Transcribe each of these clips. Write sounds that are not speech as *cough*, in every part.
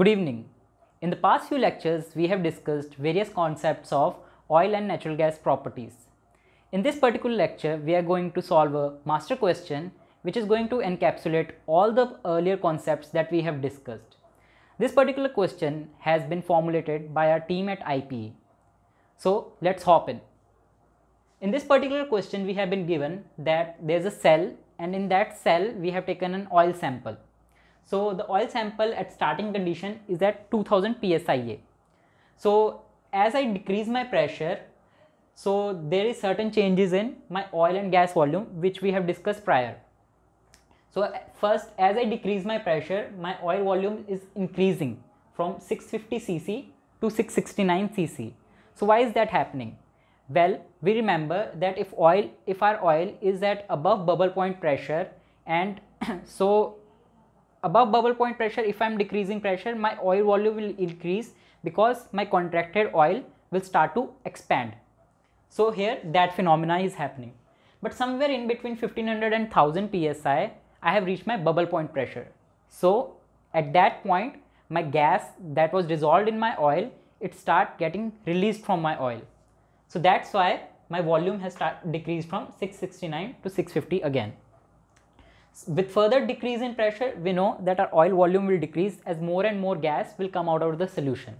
Good evening. In the past few lectures, we have discussed various concepts of oil and natural gas properties. In this particular lecture, we are going to solve a master question which is going to encapsulate all the earlier concepts that we have discussed. This particular question has been formulated by our team at IPE. So let's hop in. In this particular question, we have been given that there is a cell and in that cell, we have taken an oil sample. So the oil sample at starting condition is at 2000 psia. So as I decrease my pressure, so there is certain changes in my oil and gas volume which we have discussed prior. So first as I decrease my pressure, my oil volume is increasing from 650 cc to 669 cc. So why is that happening? Well, we remember that if oil, if our oil is at above bubble point pressure and *clears throat* so above bubble point pressure if I am decreasing pressure my oil volume will increase because my contracted oil will start to expand. So here that phenomena is happening. But somewhere in between 1500 and 1000 psi I have reached my bubble point pressure. So at that point my gas that was dissolved in my oil it start getting released from my oil. So that's why my volume has start decreased from 669 to 650 again. With further decrease in pressure, we know that our oil volume will decrease as more and more gas will come out of the solution.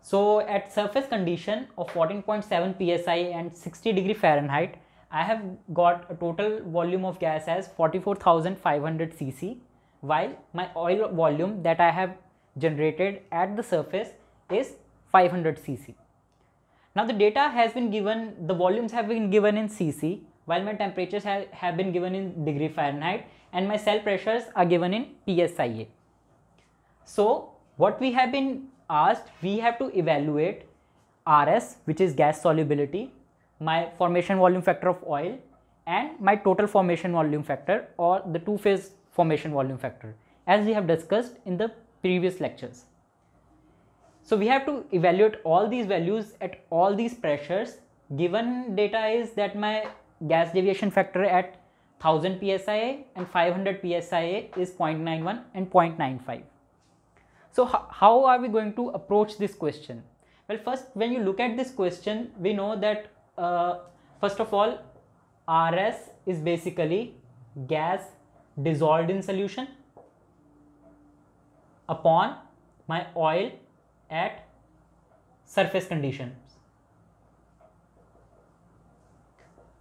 So at surface condition of 14.7 psi and 60 degree Fahrenheit, I have got a total volume of gas as 44,500 cc while my oil volume that I have generated at the surface is 500 cc. Now the data has been given, the volumes have been given in cc while my temperatures have, have been given in degree Fahrenheit and my cell pressures are given in PSIA. So what we have been asked, we have to evaluate RS which is gas solubility, my formation volume factor of oil and my total formation volume factor or the two phase formation volume factor as we have discussed in the previous lectures. So we have to evaluate all these values at all these pressures. Given data is that my gas deviation factor at 1000 psi and 500 psi is 0.91 and 0.95. So how are we going to approach this question? Well, first when you look at this question, we know that uh, first of all RS is basically gas dissolved in solution upon my oil at surface condition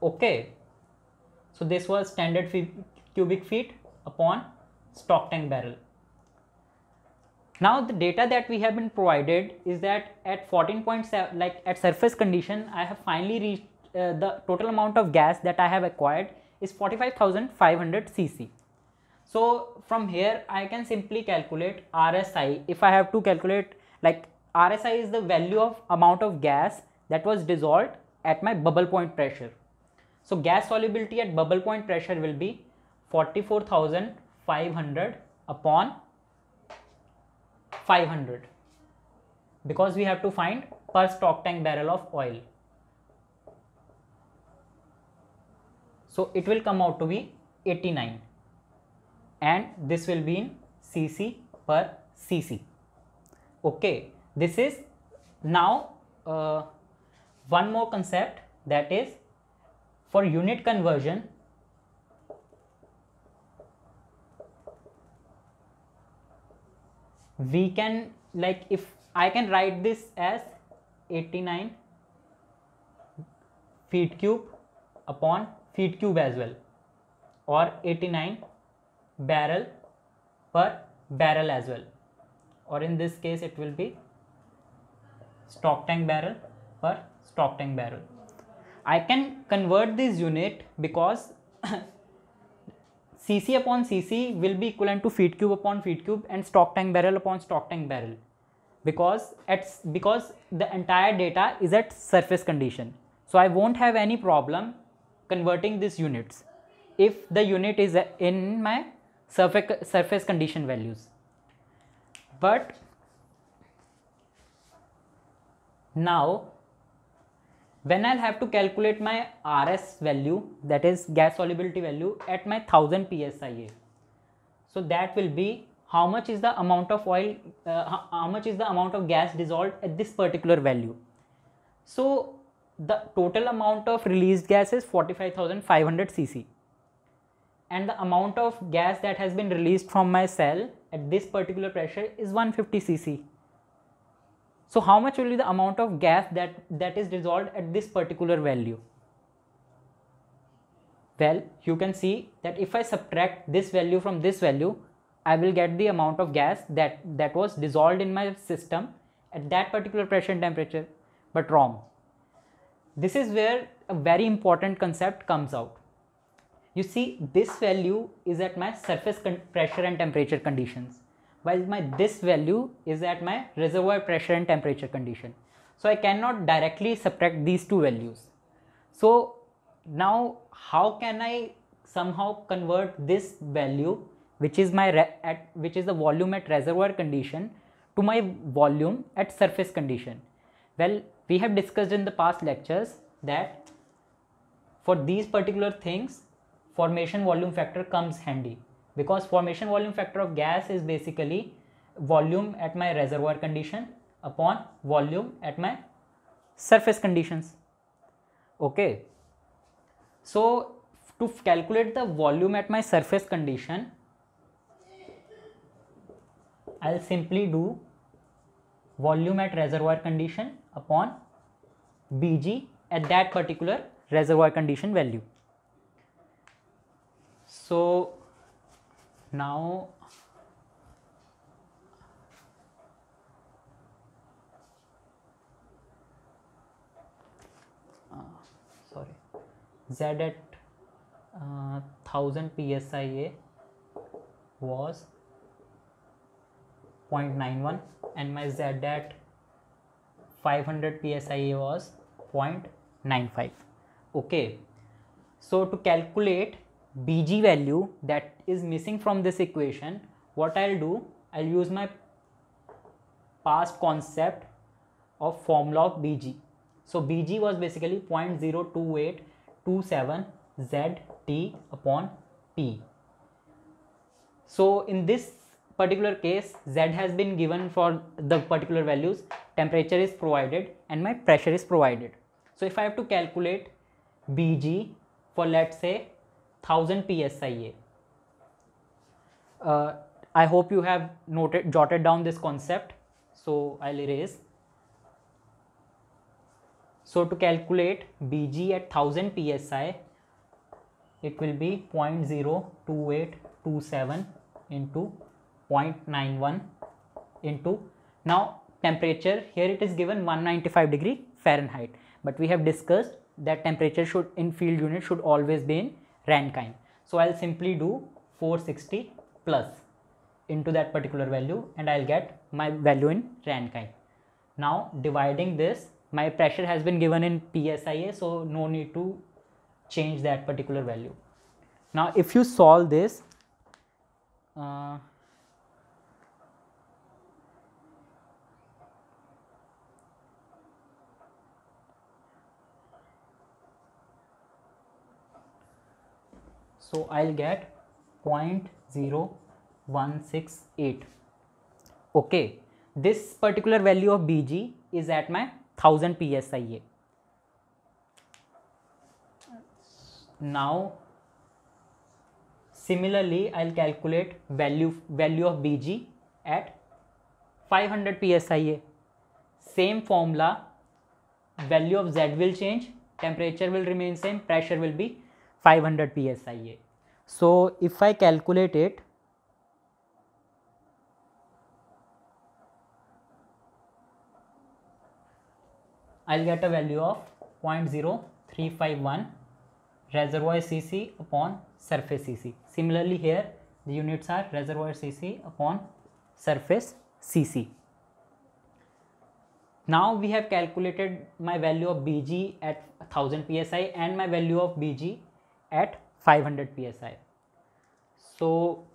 okay so this was standard cubic feet upon stock tank barrel now the data that we have been provided is that at 14.7 like at surface condition i have finally reached uh, the total amount of gas that i have acquired is 45500 cc so from here i can simply calculate rsi if i have to calculate like rsi is the value of amount of gas that was dissolved at my bubble point pressure so gas solubility at bubble point pressure will be 44,500 upon 500 because we have to find per stock tank barrel of oil. So it will come out to be 89 and this will be in cc per cc. Okay, this is now uh, one more concept that is for unit conversion we can like if I can write this as 89 feet cube upon feet cube as well or 89 barrel per barrel as well or in this case it will be stock tank barrel per stock tank barrel I can convert this unit because cc upon cc will be equivalent to feet cube upon feet cube and stock tank barrel upon stock tank barrel because at because the entire data is at surface condition. So I won't have any problem converting these units if the unit is in my surface, surface condition values. But now when I'll have to calculate my RS value that is gas solubility value at my 1000 psia. So that will be how much is the amount of oil, uh, how much is the amount of gas dissolved at this particular value. So the total amount of released gas is 45,500 cc and the amount of gas that has been released from my cell at this particular pressure is 150 cc so how much will be the amount of gas that, that is dissolved at this particular value? Well, you can see that if I subtract this value from this value, I will get the amount of gas that, that was dissolved in my system at that particular pressure and temperature, but wrong. This is where a very important concept comes out. You see, this value is at my surface pressure and temperature conditions while my this value is at my reservoir pressure and temperature condition. So I cannot directly subtract these two values. So now how can I somehow convert this value which is my at which is the volume at reservoir condition to my volume at surface condition. Well, we have discussed in the past lectures that for these particular things formation volume factor comes handy because formation volume factor of gas is basically volume at my reservoir condition upon volume at my surface conditions. Okay. So, to calculate the volume at my surface condition, I will simply do volume at reservoir condition upon Bg at that particular reservoir condition value. So, now uh, sorry z at uh, 1000 psia was 0.91 and my z at 500 psia was 0.95 okay so to calculate bg value that is missing from this equation what I'll do I'll use my past concept of formula of BG so BG was basically 0.02827 ZT upon P so in this particular case Z has been given for the particular values temperature is provided and my pressure is provided so if I have to calculate BG for let's say 1000 PSIA uh, I hope you have noted jotted down this concept. So I'll erase. So to calculate Bg at 1000 psi, it will be 0 0.02827 into 0.91 into now temperature here it is given 195 degree Fahrenheit but we have discussed that temperature should in field unit should always be in Rankine. So I'll simply do 460 plus into that particular value and I'll get my value in Rankine. Now dividing this, my pressure has been given in PSIA, so no need to change that particular value. Now if you solve this, uh, so I'll get 0.0 one six eight okay this particular value of B G is at my thousand P S I A now similarly I calculate value value of B G at five hundred P S I A same formula value of Z will change temperature will remain same pressure will be five hundred P S I A so if I calculate it I'll get a value of 0.0351 reservoir cc upon surface cc. Similarly here the units are reservoir cc upon surface cc. Now we have calculated my value of Bg at 1000 psi and my value of Bg at 500 psi. So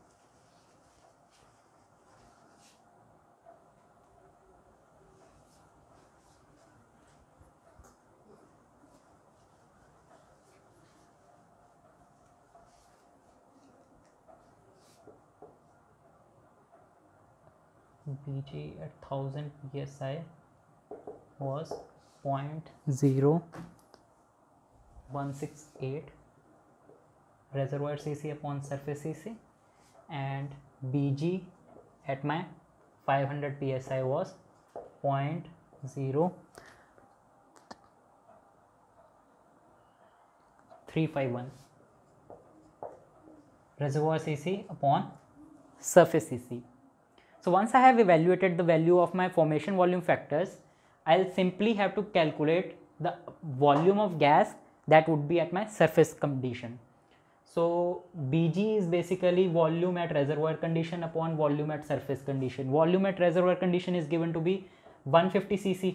pg at 1000 psi was 0 0.168 reservoir cc upon surface cc and bg at my 500 psi was 0 0.351 reservoir cc upon surface cc so once I have evaluated the value of my formation volume factors, I'll simply have to calculate the volume of gas that would be at my surface condition. So BG is basically volume at reservoir condition upon volume at surface condition. Volume at reservoir condition is given to be 150 cc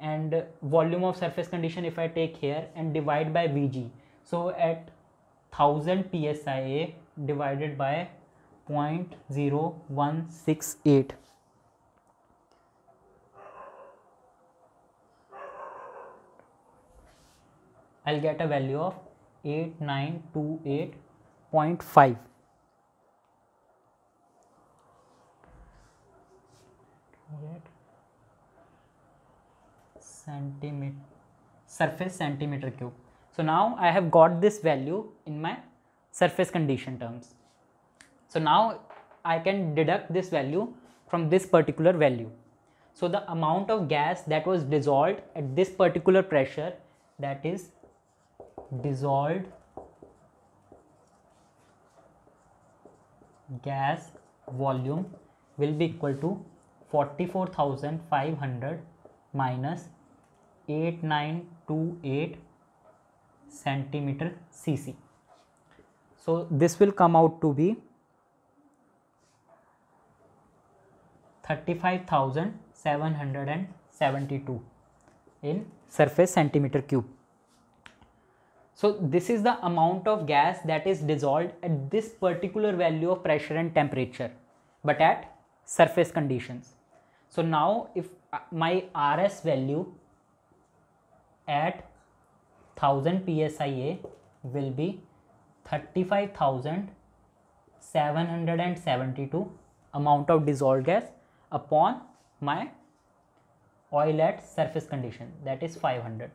and volume of surface condition if I take here and divide by VG. So at 1000 psia divided by 0.0168 I'll get a value of 8928.5 centimeter surface centimeter cube so now I have got this value in my surface condition terms so now I can deduct this value from this particular value. So the amount of gas that was dissolved at this particular pressure that is dissolved gas volume will be equal to 44,500 minus 8928 centimeter cc. So this will come out to be 35,772 in surface centimeter cube. So this is the amount of gas that is dissolved at this particular value of pressure and temperature, but at surface conditions. So now if uh, my RS value at 1000 PSIA will be 35,772 amount of dissolved gas upon my oil at surface condition that is 500.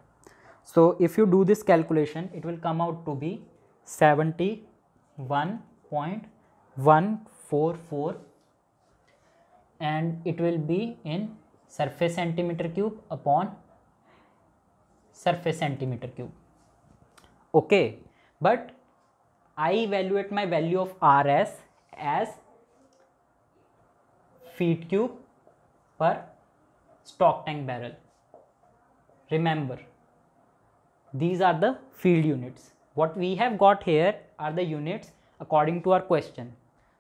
So, if you do this calculation it will come out to be 71.144 and it will be in surface centimeter cube upon surface centimeter cube. Okay, but I evaluate my value of RS as feet cube per stock tank barrel. Remember, these are the field units. What we have got here are the units according to our question.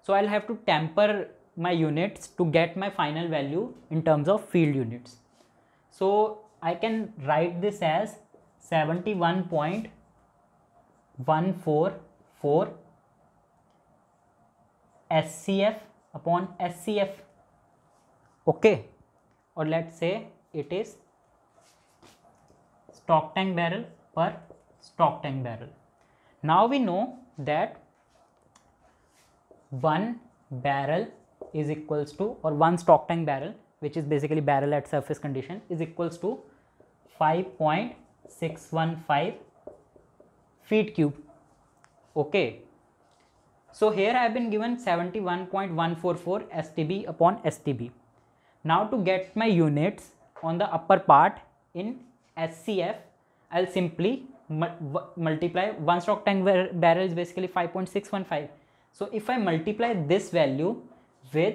So I'll have to temper my units to get my final value in terms of field units. So I can write this as 71.144 SCF upon SCF okay or let's say it is stock tank barrel per stock tank barrel now we know that one barrel is equals to or one stock tank barrel which is basically barrel at surface condition is equals to 5.615 feet cube okay so here i have been given 71.144 stb upon stb now to get my units on the upper part in SCF, I'll simply multiply one stock tank barrel is basically 5.615. So if I multiply this value with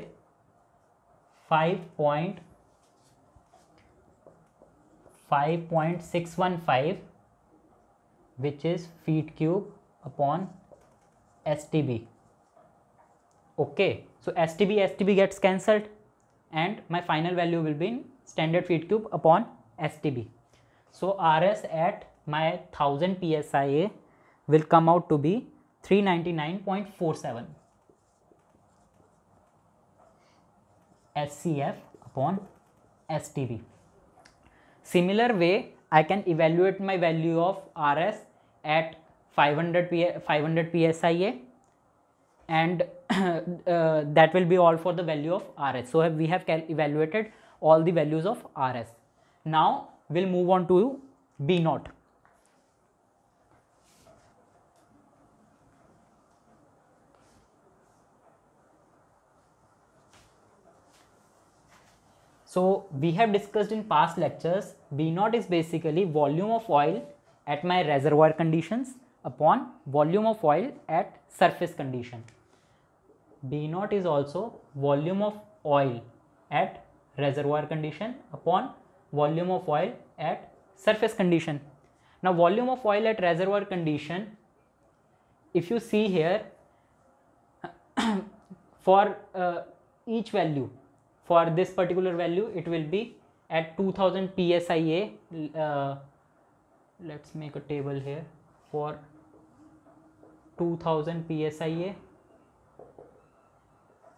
5.5.615 which is feet cube upon STB. Okay, so STB, STB gets cancelled and my final value will be in standard feed cube upon STB. So RS at my 1000 PSIA will come out to be 399.47 SCF upon STB. Similar way I can evaluate my value of RS at 500, psi. 500 PSIA and *clears throat* uh, that will be all for the value of RS. So, we have evaluated all the values of RS. Now, we will move on to B naught. So, we have discussed in past lectures, B naught is basically volume of oil at my reservoir conditions upon volume of oil at surface condition. B naught is also volume of oil at reservoir condition upon volume of oil at surface condition. Now volume of oil at reservoir condition, if you see here *coughs* for uh, each value, for this particular value it will be at 2000 psia, uh, let's make a table here for 2000 psia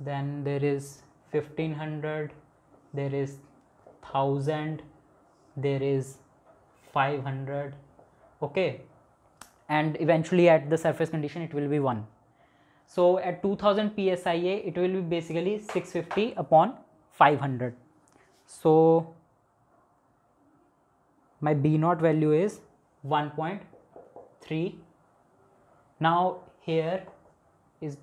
then there is 1500 there is 1000 there is 500 okay and eventually at the surface condition it will be 1 so at 2000 psia it will be basically 650 upon 500 so my b naught value is 1.3 now here is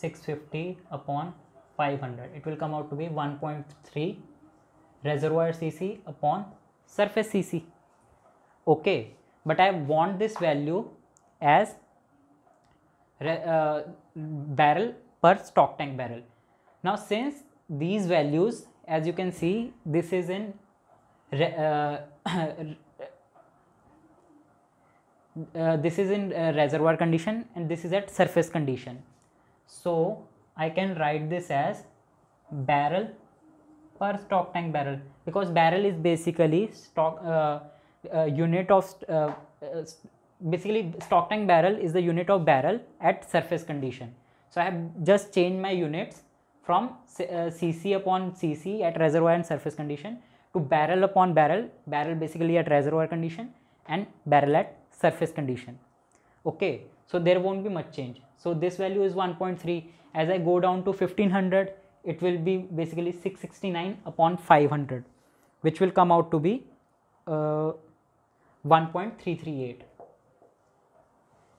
650 upon 500 it will come out to be 1.3 reservoir cc upon surface cc okay but i want this value as uh, barrel per stock tank barrel now since these values as you can see this is in uh, *coughs* uh, this is in uh, reservoir condition and this is at surface condition so I can write this as barrel per stock tank barrel because barrel is basically stock uh, uh, unit of uh, uh basically stock tank barrel is the unit of barrel at surface condition. So I have just changed my units from cc uh, upon cc at reservoir and surface condition to barrel upon barrel, barrel basically at reservoir condition and barrel at surface condition. Okay, so there won't be much change. So this value is 1.3. As I go down to 1500, it will be basically 669 upon 500, which will come out to be uh, 1.338.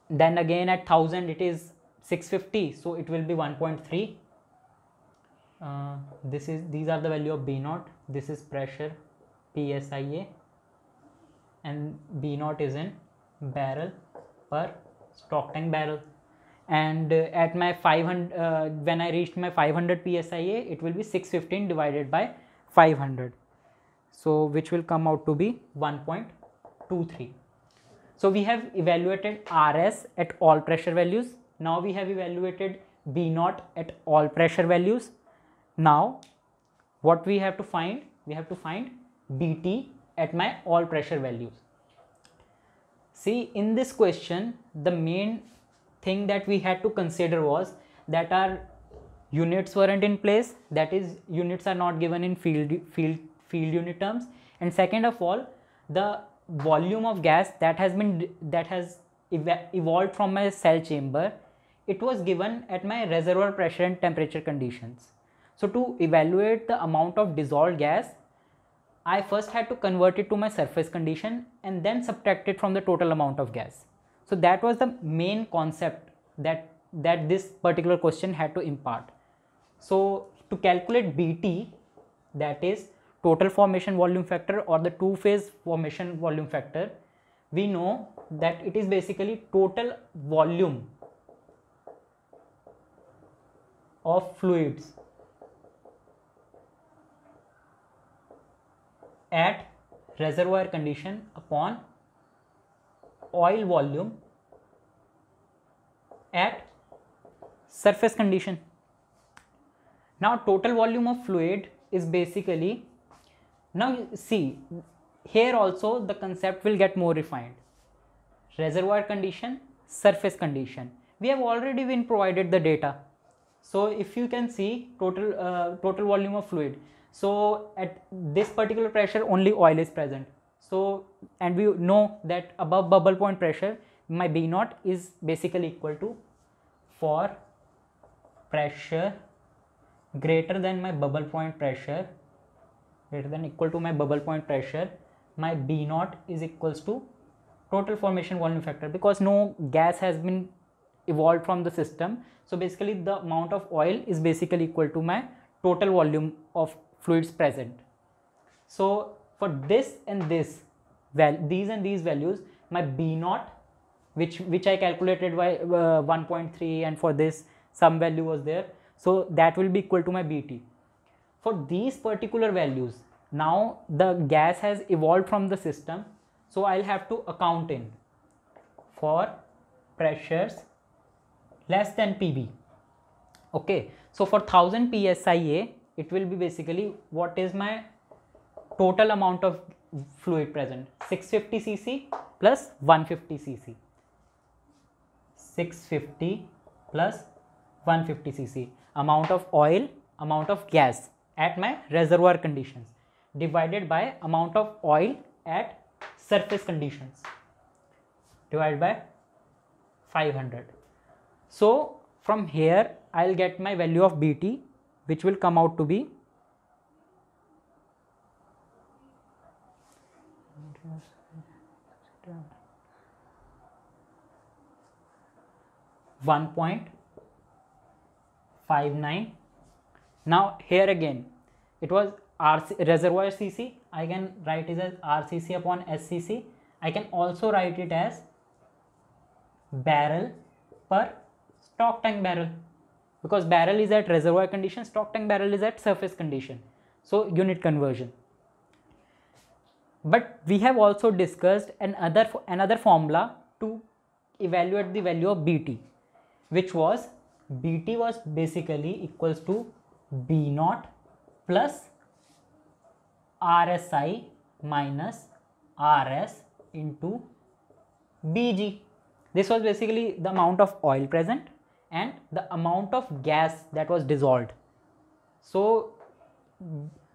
Then again at 1000, it is 650, so it will be 1.3. Uh, this is these are the value of B naught. This is pressure PSIA, and B naught is in barrel per stock tank barrel and uh, at my 500 uh, when I reached my 500 psia it will be 615 divided by 500 so which will come out to be 1.23 so we have evaluated rs at all pressure values now we have evaluated b naught at all pressure values now what we have to find we have to find bt at my all pressure values see in this question the main thing that we had to consider was that our units weren't in place that is units are not given in field field field unit terms and second of all the volume of gas that has been that has ev evolved from my cell chamber it was given at my reservoir pressure and temperature conditions so to evaluate the amount of dissolved gas I first had to convert it to my surface condition and then subtract it from the total amount of gas so that was the main concept that that this particular question had to impart so to calculate bt that is total formation volume factor or the two phase formation volume factor we know that it is basically total volume of fluids at reservoir condition upon oil volume at surface condition. Now total volume of fluid is basically, now see here also the concept will get more refined. Reservoir condition, surface condition. We have already been provided the data. So if you can see total, uh, total volume of fluid. So at this particular pressure only oil is present so, and we know that above bubble point pressure my B naught is basically equal to for pressure greater than my bubble point pressure greater than equal to my bubble point pressure my B naught is equals to total formation volume factor because no gas has been evolved from the system. So basically the amount of oil is basically equal to my total volume of fluids present. So for this and this well these and these values my b naught which which i calculated by uh, 1.3 and for this some value was there so that will be equal to my bt for these particular values now the gas has evolved from the system so i'll have to account in for pressures less than pb okay so for 1000 psia it will be basically what is my total amount of fluid present 650 cc plus 150 cc 650 plus 150 cc amount of oil amount of gas at my reservoir conditions divided by amount of oil at surface conditions divided by 500 so from here i'll get my value of bt which will come out to be 1.59 now here again it was RC, reservoir cc i can write it as rcc upon scc i can also write it as barrel per stock tank barrel because barrel is at reservoir condition stock tank barrel is at surface condition so unit conversion but we have also discussed another another formula to evaluate the value of bt which was Bt was basically equals to B naught plus RSI minus RS into Bg. This was basically the amount of oil present and the amount of gas that was dissolved. So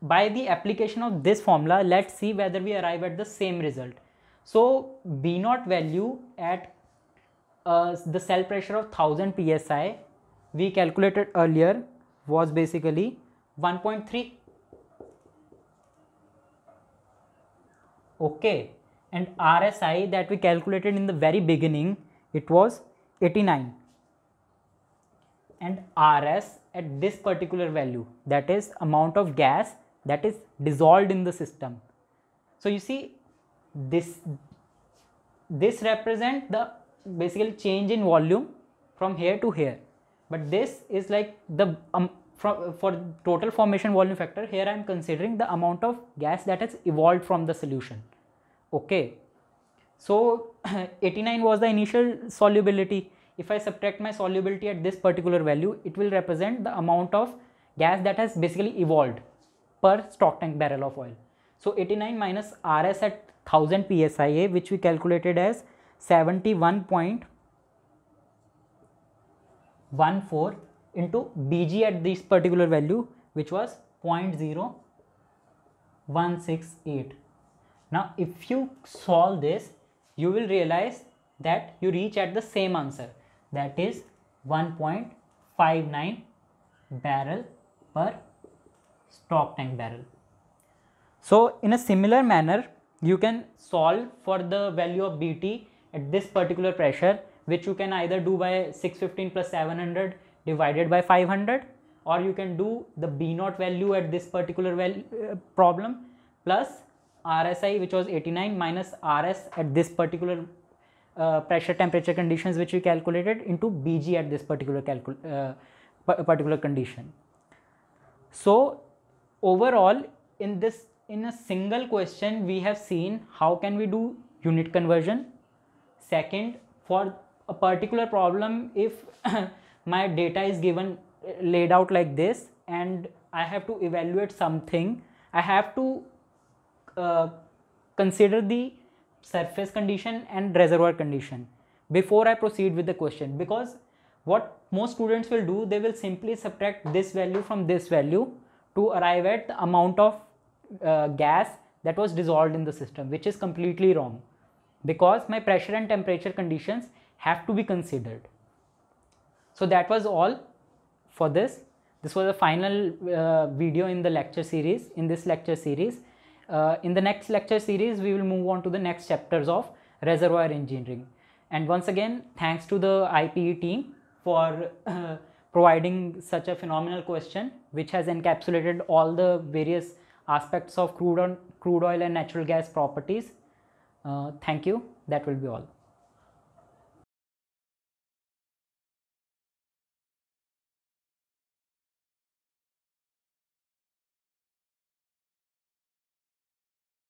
by the application of this formula, let's see whether we arrive at the same result. So B naught value at uh, the cell pressure of 1000 psi we calculated earlier was basically 1.3 okay and RSI that we calculated in the very beginning it was 89 and RS at this particular value that is amount of gas that is dissolved in the system. So you see this this represent the basically change in volume from here to here but this is like the um, from, for total formation volume factor here I am considering the amount of gas that has evolved from the solution okay so *clears throat* 89 was the initial solubility if I subtract my solubility at this particular value it will represent the amount of gas that has basically evolved per stock tank barrel of oil so 89 minus RS at 1000 psia which we calculated as 71.14 into BG at this particular value which was 0 0.0168. Now if you solve this you will realize that you reach at the same answer that is 1.59 barrel per stock tank barrel. So in a similar manner you can solve for the value of BT at this particular pressure which you can either do by 615 plus 700 divided by 500 or you can do the B naught value at this particular well uh, problem plus RSI which was 89 minus RS at this particular uh, pressure temperature conditions which we calculated into BG at this particular uh, particular condition. So overall in this in a single question we have seen how can we do unit conversion second for a particular problem if *coughs* my data is given uh, laid out like this and I have to evaluate something I have to uh, consider the surface condition and reservoir condition before I proceed with the question because what most students will do they will simply subtract this value from this value to arrive at the amount of uh, gas that was dissolved in the system which is completely wrong because my pressure and temperature conditions have to be considered. So that was all for this. This was the final uh, video in the lecture series, in this lecture series. Uh, in the next lecture series, we will move on to the next chapters of reservoir engineering. And once again, thanks to the IPE team for uh, providing such a phenomenal question, which has encapsulated all the various aspects of crude, on, crude oil and natural gas properties uh, thank you that will be all